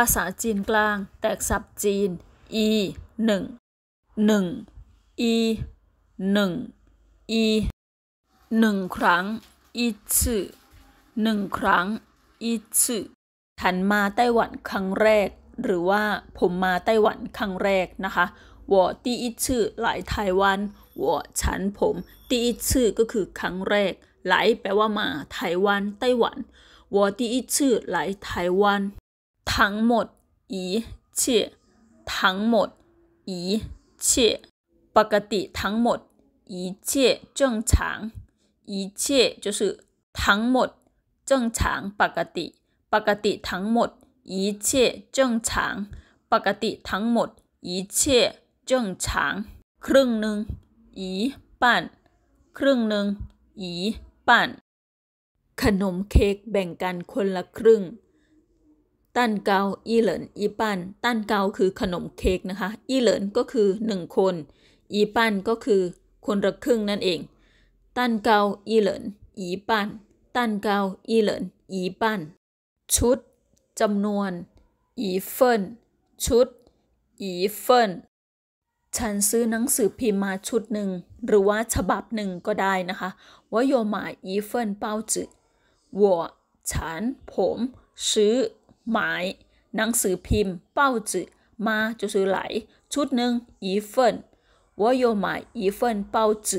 ภาษาจีนกลาง แตกศัพท์จีน e หนึ่งหนึ่ง e หนึ่ง e หนึ่งครั้งอีชื่อหนึ่งครั้งอีชื่อฉันมาไต้หวันครั้งแรก หรือว่าผมมาไต้หวันครั้งแรกนะคะ วอตีอีชื่อหลายไต้หวัน วอฉันผม ตีอีชื่อก็คือครั้งแรก หลายแปลว่ามาไต้หวัน ไต้หวัน วอตีอีชื่อหลายไต้หวันทั้งหมดอีเชทั้งหมดอีเชปกติทั้งหมดอีเช正常อีเช่就是ทั้งหมด正常ปกติ ปกติทั้งหมดอีเช正常ปกติทั้งหมดอีเช正常ครึ่งหนึ่งอีปั่นครึ่งหนึ่งอีปั่นขนมเค้กแบ่งกันคนละครึ่งตันเกา อีเหลินอีปันตันเกาคือขนมเค้กนะคะ อีเหลินก็คือหนึ่งคน อีปันก็คือคนละครึ่งนั่นเอง ตันเกา อีเหลินอีปันตันเกา อีเหลินอีปันชุดจำนวน อีเฟินชุด อีเฟินฉันซื้อหนังสือพิมพ์มาชุดหนึ่งหรือว่าฉบับหนึ่งก็ได้นะคะว่าโยมาอีเฟินเป้าจือ我ฉัน ผม ซื้อหมายหนังสือพิมพ์เป้าจื่อมาจุซือไหล ชุดหนึ่งอีเฟิน我有买一份报纸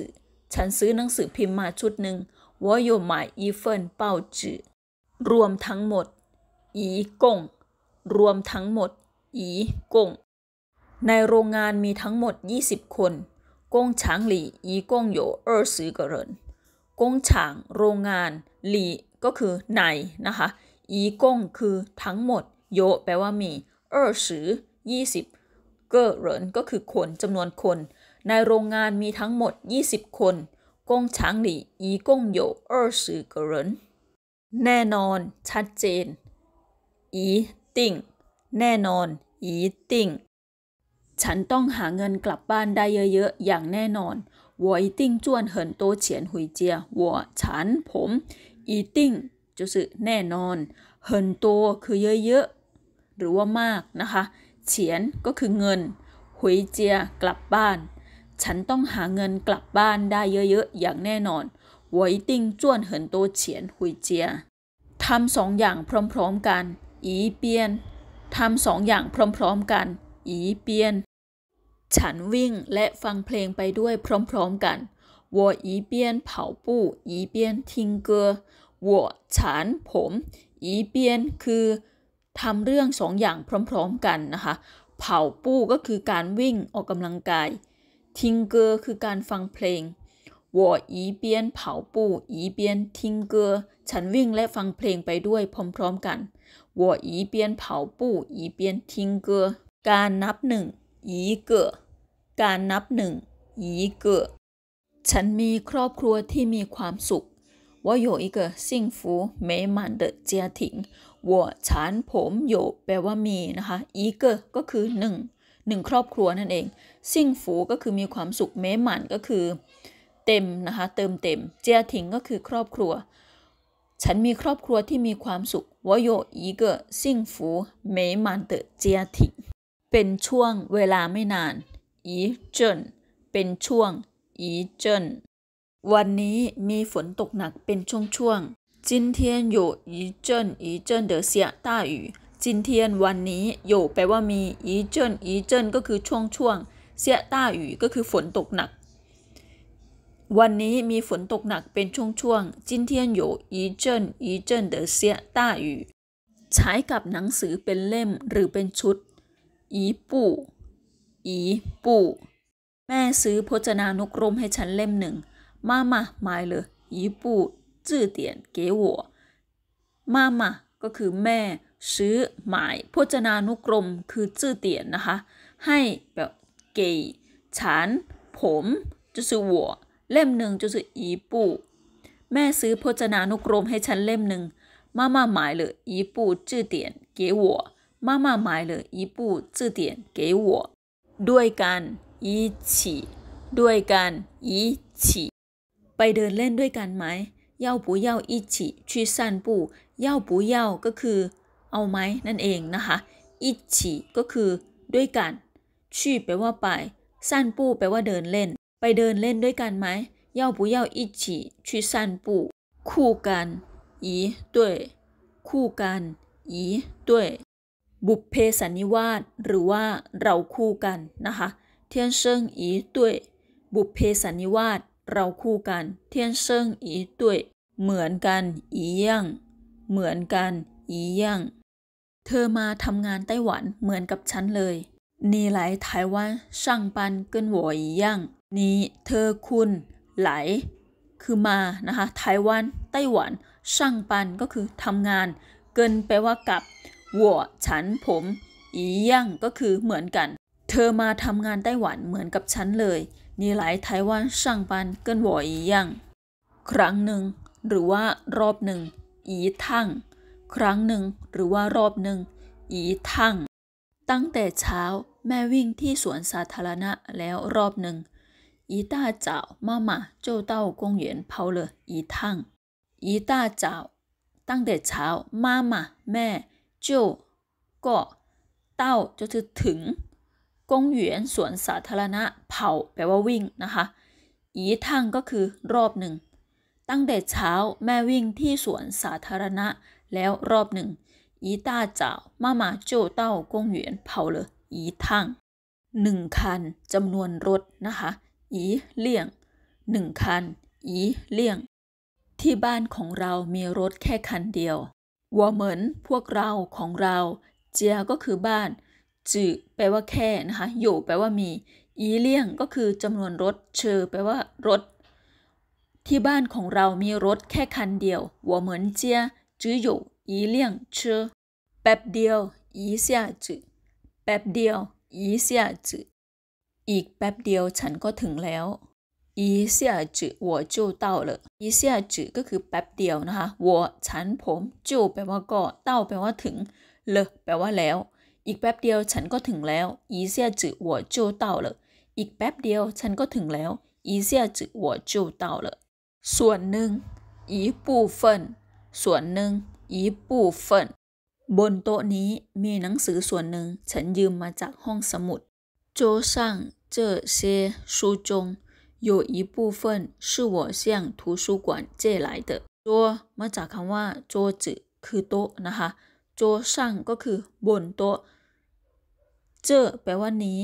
ฉันซื้อหนังสือพิมพ์มาชุดหนึ่ง我有买一份报纸รวมทั้งหมด อีกงรวมทั้งหมดอีกงในโรงงานมีทั้งหมด 20 คนกงฉางหลี่อีกงโยเออซื้อกระเกงฉางโรงงาน หลี่ก็คือในนะคะอีกงคือทั้งหมด โย แปลว่ามีเออสือยี่สิบเกอเหรินก็คือ คนจำนวนคน ในโรงงานมีทั้งหมด 20 คนกงช้างหลี่อีกงโยเออสือเกอเหรินแน่นอน ชัดเจนอีติ่งแน่นอนอีติ่งฉันต้องหาเงินกลับบ้านได้เยอะ ๆ อย่างแน่นอน我一定赚很多钱回家我ฉัน ผมอีติ้งจุสึแน่นอน เหินโตคือเยอะๆ หรือว่ามากนะคะ เฉียนก็คือเงิน หุยเจียกลับบ้าน ฉันต้องหาเงินกลับบ้านได้เยอะๆ อย่างแน่นอนหวยติ้งจ้วนเหินโตเฉียนหุยเจียทำสองอย่างพร้อมๆกัน อีเปียนทำสองอย่างพร้อมๆกัน อีเปียน ฉันวิ่งและฟังเพลงไปด้วยพร้อมๆกันวัวอีเปียนเผาปู่อีเปียนทิงเกอวัวฉานผม อีเปียนคือทำเรื่องสองอย่างพร้อมๆกันนะคะเผาปู้ก็คือการวิ่งออกกำลังกายทิงเกอร์คือการฟังเพลงวัวอีเปียนเผาปู้อีเปียนทิงเกอร์ฉันวิ่งและฟังเพลงไปด้วยพร้อมๆกันวัวอีเปียนเผาปู้อีเปียนทิงเกอร์การนับหนึ่งอีเกอการนับหนึ่งอีเกอฉันมีครอบครัวที่มีความสุข我有一个幸福美满的家庭我ฉันผม有แปลว่ามีนะคะอีกก็คือหนึ่งหนึ่งครอบครัวนั่นเองซิ่งฟูก็คือมีความสุขเมหมันก็คือ เต็มนะคะเติมเต็มเจียถิงก็คือครอบครัว ฉันมีครอบครัวที่มีความสุขวโยอี福ก满的ิ่งฟูเมหมันเตเจียถิงเป็นช่วงเวลาไม่นานอีเจินเป็นช่วงอีเจินวันนี้มีฝนตกหนักเป็นช่วงๆ今天有一阵一阵的下大雨今天วันนี้有แปลว่ามี一阵一阵ก็คือช่วงช่วงเสียก็คือฝนตกหนัก วันนี้มีฝนตกหนักเป็นช่วงๆ今ว有一阵一阵的下大雨ใช้กับหนังสือเป็นเล่มหรือเป็นชุดอีปู่ีปู่ แม่ซื้อพจนานุกรมให้ฉันเล่มหนึ่ง妈妈买了一部字典给我。妈妈ก็คือแม่ซื้อหมายพจนานุกรมคือจื้อเตียนนะคะ ให้แบบเกฉันผมจือหัวเล่มหนึ่งจืออีปู แม่ซื้อพจนานุกรม ให้ฉันเล่มหนึ่งมาม่าหมายเลยอีปูจื้อเตียนเก๋หัวมาม่าหมายเลยอีปูจื้อเตียนเก๋หัวด้วยกันอีฉีด้วยกันอีฉีไปเดินเล่นด้วยกันไหมเย่าปูเย่าอิชิชีซันปูเย่าปูเย่าก็คือ เอาไหมนั่นเองนะคะอิชิก็คือ ด้วยกันชีแปลว่าไปซันปูแปลว่าเดินเล่น ไปเดินเล่นด้วยกันไหมเย่าปูเย่าอิชิชีซันปูคู่กัน อีด้วยคู่กัน อีด้วยบุพเพสันนิวาสหรือว่า เราคู่กันนะคะ เทียนเซิงอีด้วยบุพเพสันนิวาสเราคู่กัน เทียนเซิงอีด้วยเหมือนกัน อีย่างเหมือนกัน อีย่างเธอมาทำงานไต้หวันเหมือนกับฉันเลย นี่ไหลไต้หวันช่างปันเกินหัวอีย่างนี่เธอคุณ ไหล คือมานะคะไต้หวัน ไต้หวันช่างปันก็คือทำงาน เกินแปลว่ากับ หัวฉันผม อีย่างก็คือเหมือนกันธอมาทำงานไต้หวันเหมือนกับฉันเลย นี่หลายไต้หวันช่างปันเกินหวอยยังครั้งหนึ่ง หรือว่ารอบหนึ่งอีทั้งครั้งหนึ่งหรือว่ารอบหนึ่งอีทั้งตั้งแต่เช้าแม่วิ่งที่สวนสาธารณะแล้วรอบหนึ่งอีต้าเจ้ามาม่าเจเต้ากงเหวียนเผาเลยอีทั้งอีต้าเจ้าตั้งแต่เช้ามาม่าแม่เจก็เต้าจะถึงกงเหวียนสวนสาธารณะเผาแปลว่าวิ่งนะคะอีทังก็คือรอบหนึ่งตั้งแต่เช้าแม่วิ่งที่สวนสาธารณะแล้วรอบหนึ่งอีตาเจ้ามามาโจเต้ากงเหวียนเผาเลยอีทังหนึ่งคันจำนวนรถนะคะอีเลี่ยงหนึ่งคันอีเลี่ยงที่บ้านของเรามีรถแค่คันเดียววัวเหมือนพวกเราของเราเจียก็คือบ้านจือแปลว่าแค่นะคะโยแปลว่ามี อีเลี่ยง ก็คือจำนวนรถ เชอแปลว่ารถ ที่บ้านของเรามีรถแค่คันเดียวหัวเหมือนเจียจือโยอีเลี่ยงเชอแป๊บเดียวอีเสียจือแป๊บเดียวอีเสียจืออีกแป๊บเดียว ฉันก็ถึงแล้วอีเสียจือาเลยอีเสียจือก็คือแป๊บเดียวนะคะัวฉันผมจูแปลว่าก็เต้าแปลว่าถึงเลแปลว่าแล้วอีกแป๊บเดียวฉันก็ถึงแล้ว อีเซียจือ我就到了อีกแป๊บเดียวฉันก็ถึงแล้ว อีเซียจือ我就到了ส่วนหนึ่งอีปูเฟินส่วนหนึ่งอีปูเฟินบนโต๊ะนี้มีหนังสือส่วนหนึ่งฉันยืมมาจากห้องสมุดโจซังเจอเซซูจง有一部分是我向图书馆借来的โมาจากคำว่าโ子คือโต๊ะนะคะ桌上ก็คือบนโต๊ะเจอแปลว่านี้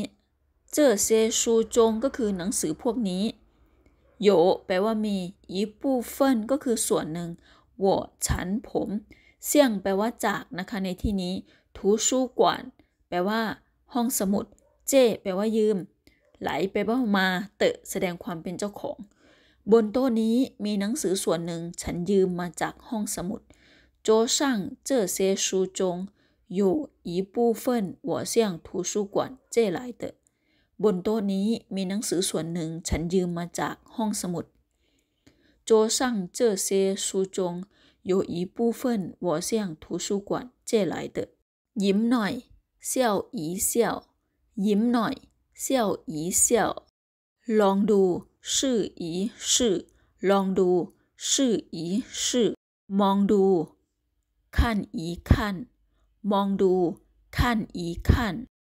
เจอเซซูจงก็คือหนังสือพวกนี้โยแปลว่ามียีปูเฟินก็คือส่วนหนึ่งวอฉันผม เซี่ยงแปลว่าจากนะคะในที่นี้ทูซูกวนแปลว่า ห้องสมุด เจแปลว่ายืม ไหลแปลว่ามา เตะแสดงความเป็นเจ้าของ บนโต๊ะนี้มีหนังสือส่วนหนึ่ง ฉันยืมมาจากห้องสมุดโจช่างเจอเซซูจง有一部分我向图书馆借来的บนโต๊ะนี้มีหนังสือส่วนหนึ่งฉันยืมมาจากห้องสมุดโจซังเจอเซูจง有一部分我向图书馆借来的ยิ้มหน่อยเซียวอีเซียวยิ้มหน่อยเซียวอีเซียวลองดู试ื่ออีื่อลองดู试ื่ออีื่อมองดูขั้นอีขั้นมองดู ขั้นอีขั้น